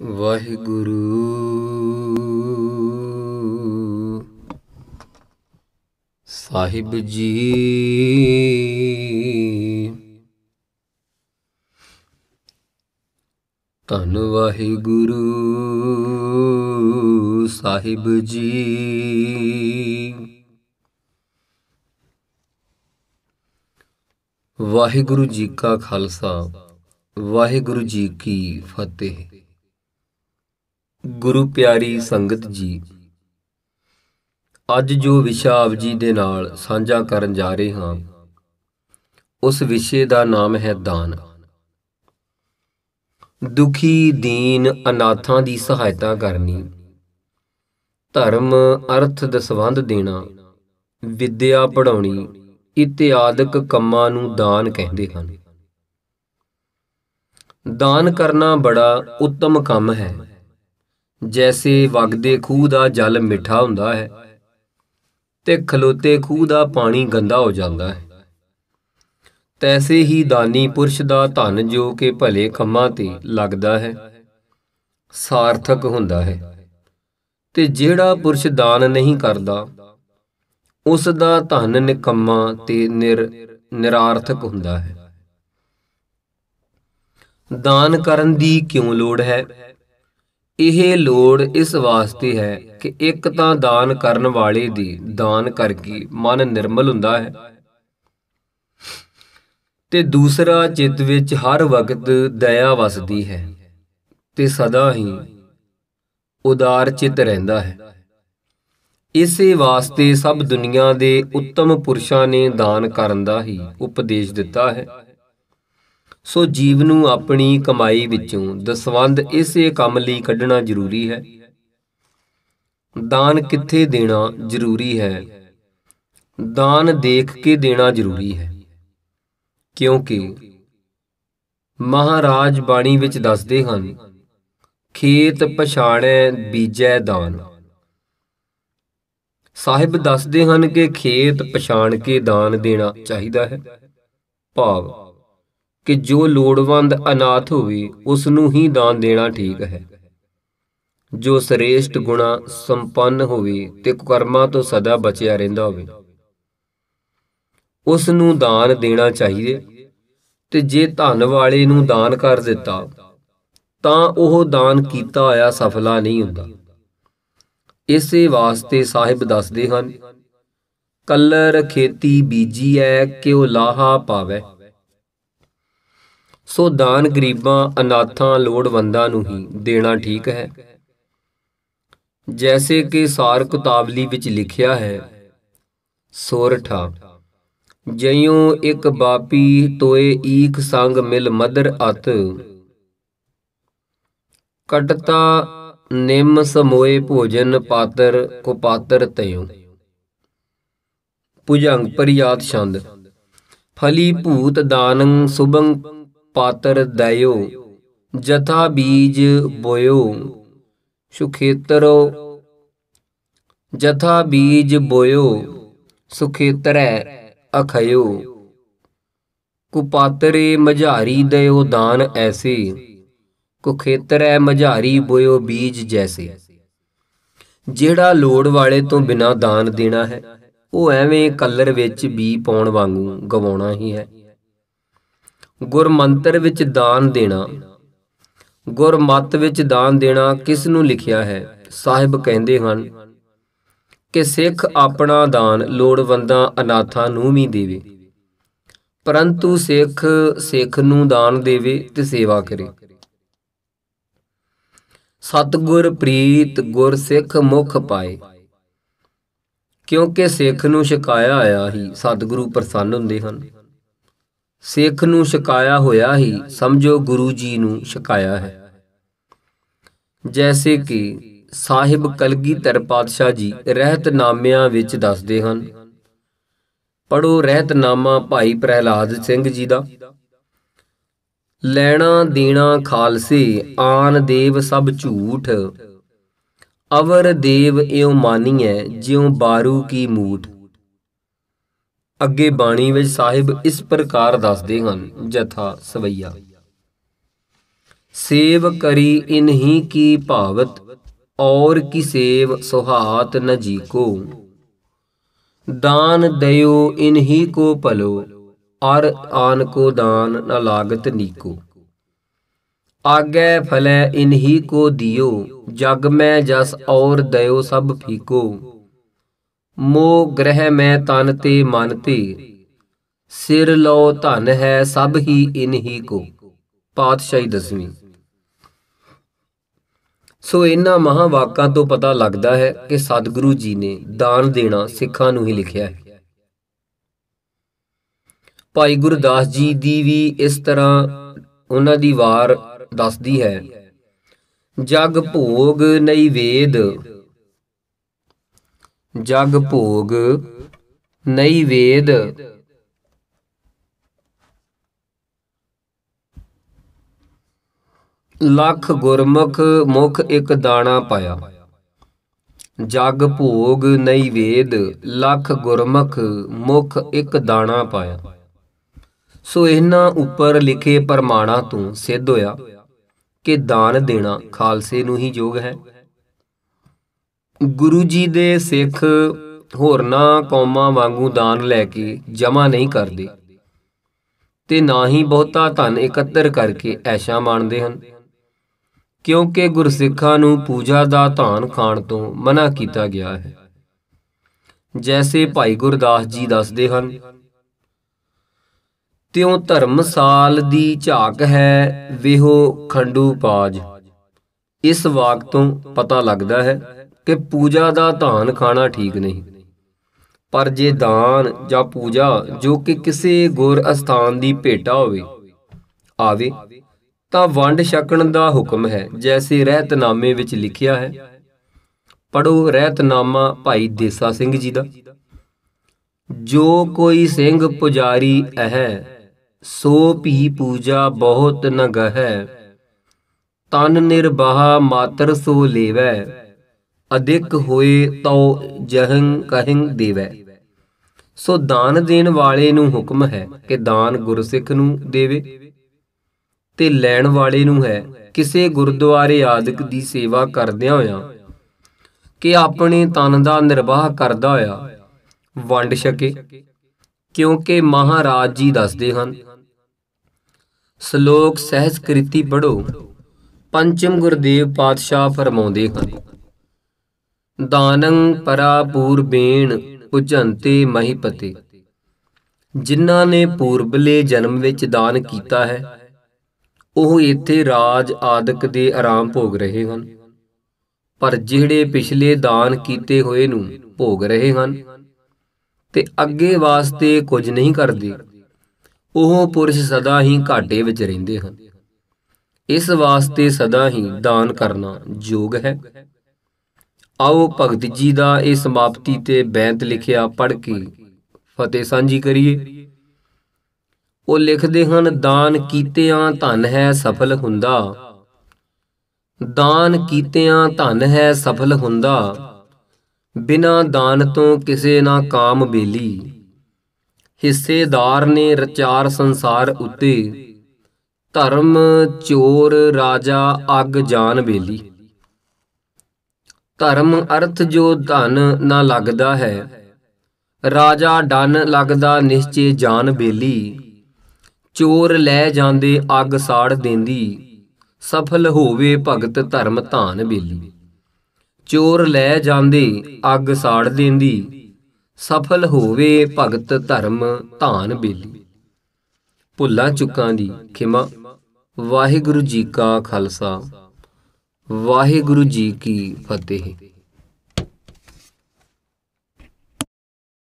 ਵਾਹਿਗੁਰੂ ਸਾਹਿਬ ਜੀ ਧੰਨ ਵਾਹਿਗੁਰੂ ਸਾਹਿਬ ਜੀ ਵਾਹਿਗੁਰੂ ਜੀ ਕਾ ਖਾਲਸਾ ਵਾਹਿਗੁਰੂ ਜੀ ਕੀ ਫਤਿਹ ਗੁਰੂ ਪਿਆਰੀ ਸੰਗਤ ਜੀ ਅੱਜ ਜੋ ਵਿਸ਼ਾ ਆਪ ਜੀ ਦੇ ਨਾਲ ਸਾਂਝਾ ਕਰਨ ਜਾ ਰਹੇ ਹਾਂ ਉਸ ਵਿਸ਼ੇ ਦਾ ਨਾਮ ਹੈ ਦਾਨ ਦੁਖੀ ਦੀਨ ਅਨਾਥਾਂ ਦੀ ਸਹਾਇਤਾ ਕਰਨੀ ਧਰਮ ਅਰਥ ਦਸਵੰਧ ਦੇਣਾ ਵਿਦਿਆ ਪੜਾਉਣੀ ਇਤਿਆਦਿਕ ਕੰਮਾਂ ਨੂੰ ਦਾਨ ਕਹਿੰਦੇ ਹਨ ਦਾਨ ਕਰਨਾ ਬੜਾ ਉੱਤਮ ਕੰਮ ਹੈ ਜੈਸੇ ਵਗਦੇ ਖੂਹ ਦਾ ਜਲ ਮਿੱਠਾ ਹੁੰਦਾ ਹੈ ਤੇ ਖਲੋਤੇ ਖੂਹ ਦਾ ਪਾਣੀ ਗੰਦਾ ਹੋ ਜਾਂਦਾ ਹੈ ਤੈਸੇ ਹੀ ਦਾਨੀ ਪੁਰਸ਼ ਦਾ ਧਨ ਜੋ ਕਿ ਭਲੇ ਕੰਮਾਂ ਤੇ ਲੱਗਦਾ ਹੈ ਸਾਰਥਕ ਹੁੰਦਾ ਹੈ ਤੇ ਜਿਹੜਾ ਪੁਰਸ਼ ਦਾਨ ਨਹੀਂ ਕਰਦਾ ਉਸ ਦਾ ਧਨ ਨਿਕੰਮਾ ਤੇ ਨਿਰ ਨਿਰਾਰਥਕ ਹੁੰਦਾ ਹੈ ਦਾਨ ਕਰਨ ਦੀ ਕਿਉਂ ਲੋੜ ਹੈ ਇਹ ਲੋੜ ਇਸ ਵਾਸਤੇ ਹੈ ਕਿ ਇੱਕ ਤਾਂ ਦਾਨ ਕਰਨ ਵਾਲੇ ਦੀ ਦਾਨ ਕਰਕੇ ਮਨ ਨਿਰਮਲ ਹੁੰਦਾ ਹੈ ਤੇ ਦੂਸਰਾ ਚਿੱਤ ਵਿੱਚ ਹਰ ਵਕਤ ਦਇਆ ਵਸਦੀ ਹੈ ਤੇ ਸਦਾ ਹੀ ਉਦਾਰ ਚਿੱਤ ਰਹਿੰਦਾ ਹੈ ਇਸੇ ਵਾਸਤੇ ਸਭ ਦੁਨੀਆ ਦੇ ਉੱਤਮ ਪੁਰਸ਼ਾਂ ਨੇ ਦਾਨ ਕਰਨ ਦਾ ਹੀ ਉਪਦੇਸ਼ ਦਿੱਤਾ ਹੈ ਸੋ ਜੀਵ ਨੂੰ ਆਪਣੀ ਕਮਾਈ ਵਿੱਚੋਂ ਦਸਵੰਦ ਇਸੇ ਕੰਮ ਲਈ ਕੱਢਣਾ ਜ਼ਰੂਰੀ ਹੈ ਦਾਨ ਕਿੱਥੇ ਦੇਣਾ ਜ਼ਰੂਰੀ ਹੈ ਦਾਨ ਦੇਖ ਕੇ ਦੇਣਾ ਜ਼ਰੂਰੀ ਹੈ ਕਿਉਂਕਿ ਮਹਾਰਾਜ ਬਾਣੀ ਵਿੱਚ ਦੱਸਦੇ ਹਨ ਖੇਤ ਪਛਾਣੇ ਬੀਜੈ ਦਾਨ ਸਾਹਿਬ ਦੱਸਦੇ ਹਨ ਕਿ ਖੇਤ ਪਛਾਣ ਕੇ ਦਾਨ ਦੇਣਾ ਚਾਹੀਦਾ ਹੈ ਭਾਵ ਕਿ ਜੋ ਲੋੜਵੰਦ ਅਨਾਥ ਹੋਵੇ ਉਸ ਨੂੰ ਹੀ ਦਾਨ ਦੇਣਾ ਠੀਕ ਹੈ ਜੋ ਸ੍ਰੇਸ਼ਟ ਗੁਣਾ ਸੰਪੰਨ ਹੋਵੇ ਤੇ ਕਰਮਾਂ ਤੋਂ ਸਦਾ ਬਚਿਆ ਰਹਿੰਦਾ ਹੋਵੇ ਉਸ ਨੂੰ ਦਾਨ ਦੇਣਾ ਚਾਹੀਏ ਤੇ ਜੇ ਧਨ ਵਾਲੇ ਨੂੰ ਦਾਨ ਕਰ ਦਿੱਤਾ ਤਾਂ ਉਹ ਦਾਨ ਕੀਤਾ ਹੋਇਆ ਸਫਲਾ ਨਹੀਂ ਹੁੰਦਾ ਇਸੇ ਵਾਸਤੇ ਸਾਹਿਬ ਦੱਸਦੇ ਹਨ ਕਲਰ ਖੇਤੀ ਬੀਜੀ ਐ ਕਿ ਲਾਹਾ ਪਾਵੇ ਸੋ ਦਾਨ ਗਰੀਬਾਂ ਅਨਾਥਾਂ ਲੋੜਵੰਦਾਂ ਨੂੰ ਹੀ ਦੇਣਾ ਠੀਕ ਹੈ ਜੈਸੇ ਕਿ ਸਾਰ ਕਿਤਾਬਲੀ ਵਿੱਚ ਲਿਖਿਆ ਹੈ ਸੋਰਠਾ ਜਈਉ ਇੱਕ ਬਾਪੀ ਤੋਏ ਈਖ ਸੰਗ ਮਿਲ ਮਦਰ ਅਤ ਕਟਤਾ ਨਿਮ ਸਮੋਏ ਭੋਜਨ ਪਾਤਰ ਕੋ ਪਾਤਰ ਤਯੋ ਪੁਜੰਗ ਪਰਿਆਤ ਛੰਦ ਫਲੀ ਭੂਤ ਦਾਨੰ ਸੁਭੰ ਪਾਤਰ ਦਇਓ ਜਥਾ ਬੀਜ ਬੋਇਓ ਸੁਖੇਤਰੋ ਜਥਾ ਬੀਜ ਬੋਇਓ ਸੁਖੇਤਰੈ ਅਖਯੋ ਕੁਪਾਤਰੇ ਮਝਾਰੀ ਦਇਓ ਦਾਨ ਐਸੀ ਕੁਖੇਤਰੈ ਮਝਾਰੀ ਬੋਇਓ ਬੀਜ ਜੈਸੇ ਜਿਹੜਾ ਲੋੜ ਵਾਲੇ ਤੋਂ ਬਿਨਾ ਦਾਨ ਦੇਣਾ ਹੈ ਉਹ ਐਵੇਂ ਕਲਰ ਵਿੱਚ ਬੀ ਪਾਉਣ ਵਾਂਗੂ ਗਵਾਉਣਾ ਹੀ ਹੈ ਗੁਰਮੰਤਰ ਵਿੱਚ ਦਾਨ ਦੇਣਾ ਗੁਰਮਤ ਵਿੱਚ ਦਾਨ ਦੇਣਾ ਕਿਸ ਨੂੰ ਲਿਖਿਆ ਹੈ ਸਾਹਿਬ ਕਹਿੰਦੇ ਹਨ ਕਿ ਸਿੱਖ ਆਪਣਾ ਦਾਨ ਲੋੜਵੰਦਾਂ ਅਨਾਥਾਂ ਨੂੰ ਵੀ ਦੇਵੇ ਪਰੰਤੂ ਸਿੱਖ ਸਿੱਖ ਨੂੰ ਦਾਨ ਦੇਵੇ ਤੇ ਸੇਵਾ ਕਰੇ ਸਤਗੁਰ ਪ੍ਰੀਤ ਗੁਰ ਸਿੱਖ ਮੁਖ ਪਾਏ ਕਿਉਂਕਿ ਸਿੱਖ ਨੂੰ ਸ਼ਿਕਾਇਆ ਆਇਆ ਹੀ ਸਤਗੁਰੂ ਪ੍ਰਸੰਨ ਹੁੰਦੇ ਹਨ ਸਿੱਖ ਨੂੰ ਸ਼ਿਕਾਇਆ ਹੋਇਆ ਹੀ ਸਮਝੋ ਗੁਰੂ ਜੀ ਨੂੰ ਸ਼ਿਕਾਇਆ ਹੈ ਜੈਸੇ ਕਿ ਸਾਹਿਬ ਕਲਗੀਧਰ ਪਾਤਸ਼ਾਹ ਜੀ ਰਹਿਤਨਾਮਿਆਂ ਵਿੱਚ ਦੱਸਦੇ ਹਨ ਪੜੋ ਰਹਿਤਨਾਮਾ ਭਾਈ ਪ੍ਰਹਿਲਾਦ ਸਿੰਘ ਜੀ ਦਾ ਲੈਣਾ ਦੇਣਾ ਖਾਲਸੇ ਆਨ ਦੇਵ ਸਭ ਝੂਠ ਅਵਰ ਦੇਵ ਇਉ ਮਾਨੀਐ ਜਿਉ ਬਾਰੂ ਕੀ ਮੂਠ ਅੱਗੇ ਬਾਣੀ ਵਿੱਚ ਸਾਹਿਬ ਇਸ ਪ੍ਰਕਾਰ ਦੱਸਦੇ ਹਨ ਜਥਾ ਸਵਈਆ ਸੇਵ ਕਰੀ ਇਨਹੀ ਕੀ ਭਾਵਤ ਔਰ ਕੀ ਸੇਵ ਸੁਹਾਤ ਨ ਕੋ ਦਾਨ ਦਇਓ ਇਨਹੀ ਕੋ ਭਲੋ ਅਰ ਆਨ ਕੋ ਦਾਨ ਨ ਲਾਗਤ ਨੀਕੋ ਆਗੇ ਫਲੇ ਇਨਹੀ ਕੋ ਦਿਓ ਜਗ ਮੈਂ ਜਸ ਔਰ ਦਇਓ ਸਭ ਫੀਕੋ ਮੋ ਗ੍ਰਹਿ ਮੈਂ ਤਨ ਤੇ ਮਨ ਤੇ ਸਿਰ ਲੋ ਧਨ ਹੈ ਸਭ ਹੀ ਇਨਹੀ ਕੋ ਪਾਤਸ਼ਾਹੀ ਦਸਵੀਂ ਸੋ ਇਹਨਾਂ ਮਹਾ ਵਾਕਾਂ ਤੋਂ ਪਤਾ ਲੱਗਦਾ ਹੈ ਕਿ ਸਤਿਗੁਰੂ ਜੀ ਨੇ ਦਾਨ ਦੇਣਾ ਸਿੱਖਾਂ ਨੂੰ ਹੀ ਲਿਖਿਆ ਹੈ ਭਾਈ ਗੁਰਦਾਸ ਜੀ ਦੀ ਵੀ ਇਸ ਤਰ੍ਹਾਂ ਉਹਨਾਂ ਦੀ ਵਾਰ ਦੱਸਦੀ ਹੈ ਜਗ ਭੋਗ ਨਈ ਵੇਦ ਜਗ ਭੋਗ ਨਈ ਵੇਦ ਲੱਖ ਗੁਰਮੁਖ ਮੁਖ ਇੱਕ ਦਾਣਾ ਪਾਇਆ ਜਗ ਭੋਗ ਨਈ ਵੇਦ ਲੱਖ ਗੁਰਮੁਖ ਮੁਖ ਇੱਕ ਦਾਣਾ ਪਾਇਆ ਸੋ ਇਹਨਾਂ ਉੱਪਰ ਲਿਖੇ ਪਰਮਾਣਾ ਤੋਂ ਸਿੱਧ ਹੋਇਆ ਕਿ ਦਾਨ ਦੇਣਾ ਖਾਲਸੇ ਨੂੰ ਹੀ ਯੋਗ ਹੈ ਗੁਰੂ ਜੀ ਦੇ ਸਿੱਖ ਹੋਰਨਾਂ ਕੌਮਾਂ ਵਾਂਗੂ ਦਾਨ ਲੈ ਕੇ ਜਮਾ ਨਹੀਂ ਕਰਦੇ ਤੇ ਨਾ ਹੀ ਬਹੁਤਾ ਧਨ ਇਕੱਤਰ ਕਰਕੇ ਐਸ਼ਾ ਮਾਣਦੇ ਹਨ ਕਿਉਂਕਿ ਗੁਰਸਿੱਖਾਂ ਨੂੰ ਪੂਜਾ ਦਾ ਧਾਨ ਖਾਣ ਤੋਂ ਮਨਾ ਕੀਤਾ ਗਿਆ ਹੈ ਜੈਸੇ ਭਾਈ ਗੁਰਦਾਸ ਜੀ ਦੱਸਦੇ ਹਨ ਤਿਉ ਧਰਮਸਾਲ ਦੀ ਝਾਕ ਹੈ ਵਿਹੋ ਖੰਡੂ ਪਾਜ ਇਸ ਵਾਕ ਤੋਂ ਪਤਾ ਲੱਗਦਾ ਹੈ ਕਿ ਪੂਜਾ ਦਾ ਧਾਨ ਖਾਣਾ ਠੀਕ ਨਹੀਂ ਪਰ ਜੇ ਦਾਨ ਜਾਂ ਪੂਜਾ ਜੋ ਕਿ ਕਿਸੇ ਗੁਰ ਅਸਥਾਨ ਦੀ ਭੇਟਾ ਹੋਵੇ ਆਵੇ ਤਾਂ ਵੰਡ ਛਕਣ ਦਾ ਹੁਕਮ ਹੈ ਜੈਸੇ ਰਹਿਤਨਾਮੇ ਵਿੱਚ ਲਿਖਿਆ ਹੈ ਪੜੋ ਰਹਿਤਨਾਮਾ ਭਾਈ ਦੇਸਾ ਸਿੰਘ ਜੀ ਦਾ ਜੋ ਕੋਈ ਸਿੰਘ ਪੁਜਾਰੀ ਅਹ ਸੋ ਭੀ ਪੂਜਾ ਬਹੁਤ ਹੈ ਤਨ ਨਿਰਬਾਹ ਮਾਤਰ ਸੋ ਲੇਵੈ ਅਧਿਕ ਹੋਏ ਤਉ ਜਹੰ ਕਹਿੰ ਦੇਵੈ ਸੋ ਦਾਨ ਦੇਣ ਵਾਲੇ ਨੂੰ ਹੁਕਮ ਹੈ ਕਿ ਦਾਨ ਗੁਰਸਿੱਖ ਨੂੰ ਦੇਵੇ ਤੇ ਲੈਣ ਵਾਲੇ ਨੂੰ ਹੈ ਕਿਸੇ ਗੁਰਦੁਆਰੇ ਆਦਿਕ ਦੀ ਸੇਵਾ ਕਰਦਿਆਂ ਹੋਇਆਂ ਕਿ ਆਪਣੇ ਤਨ ਦਾ ਨਿਰਵਾਹ ਕਰਦਾ ਹੋਇਆ ਵੰਡ ਸਕੇ ਕਿਉਂਕਿ ਮਹਾਰਾਜ ਜੀ ਦੱਸਦੇ ਹਨ ਸ਼ਲੋਕ ਸਹਿਜ ਕ੍ਰਿਤੀ ਪੜੋ ਪੰਚਮ ਗੁਰਦੇਵ ਪਾਤਸ਼ਾਹ ਫਰਮਾਉਂਦੇ ਹਨ ਦਾਨੰ ਪਰਾ ਪੂਰਬੇਣ ਪੁਜੰਤੇ ਮਹੀਪਤੇ ਜਿਨ੍ਹਾਂ ਨੇ ਪੂਰਬਲੇ ਜਨਮ ਵਿੱਚ ਦਾਨ ਕੀਤਾ ਹੈ ਉਹ ਇੱਥੇ ਰਾਜ ਆਦਿਕ ਦੇ ਆਰਾਮ ਭੋਗ ਰਹੇ ਹਨ ਪਰ ਜਿਹੜੇ ਪਿਛਲੇ ਦਾਨ ਕੀਤੇ ਹੋਏ ਨੂੰ ਭੋਗ ਰਹੇ ਹਨ ਤੇ ਅੱਗੇ ਵਾਸਤੇ ਕੁਝ ਨਹੀਂ ਕਰਦੇ ਉਹ ਪੁਰਸ਼ ਸਦਾ ਹੀ ਘਾਟੇ ਵਿੱਚ ਰਹਿੰਦੇ ਹਨ ਇਸ ਵਾਸਤੇ ਸਦਾ ਹੀ ਦਾਨ ਕਰਨਾ ਯੋਗ ਹੈ ਆਓ ਭਗਤ ਜੀ ਦਾ ਇਹ ਸਮਾਪਤੀ ਤੇ ਬੈਂਤ ਲਿਖਿਆ ਪੜ੍ਹ ਕੇ ਫਤਿਹ ਸਾਂਝੀ ਕਰੀਏ ਉਹ ਲਿਖਦੇ ਹਨ ਦਾਨ ਕੀਤਿਆਂ ਧਨ ਹੈ ਸਫਲ ਹੁੰਦਾ ਦਾਨ ਕੀਤਿਆਂ ਧਨ ਹੈ ਸਫਲ ਹੁੰਦਾ ਬਿਨਾ ਦਾਨ ਤੋਂ ਕਿਸੇ ਨਾ ਕਾਮ ਬੇਲੀ ਹਿੱਸੇਦਾਰ ਨੇ ਰਚਾਰ ਸੰਸਾਰ ਉੱਤੇ ਧਰਮ ਚੋਰ ਰਾਜਾ ਅਗ ਜਾਨ ਬੇਲੀ ਧਰਮ ਅਰਥ ਜੋ ਧਨ ਨਾ ਲੱਗਦਾ ਹੈ ਰਾਜਾ ਡਨ ਲੱਗਦਾ ਨਿਸ਼ਚੇ ਜਾਨ ਬੇਲੀ ਚੋਰ ਲੈ ਜਾਂਦੇ ਅੱਗ ਸਾੜ ਦਿੰਦੀ ਸਫਲ ਹੋਵੇ ਭਗਤ ਧਰਮ ਧਾਨ ਬੇਲੀ ਚੋਰ ਲੈ ਜਾਂਦੇ ਅੱਗ ਸਾੜ ਦਿੰਦੀ ਸਫਲ ਹੋਵੇ ਭਗਤ ਧਰਮ ਧਾਨ ਬੇਲੀ ਭੁੱਲਾਂ ਚੁੱਕਾਂ ਦੀ ਖਿਮਾ ਵਾਹਿਗੁਰੂ ਜੀ ਕਾ ਖਾਲਸਾ ਵਾਹਿਗੁਰੂ ਜੀ ਕੀ ਫਤਿਹ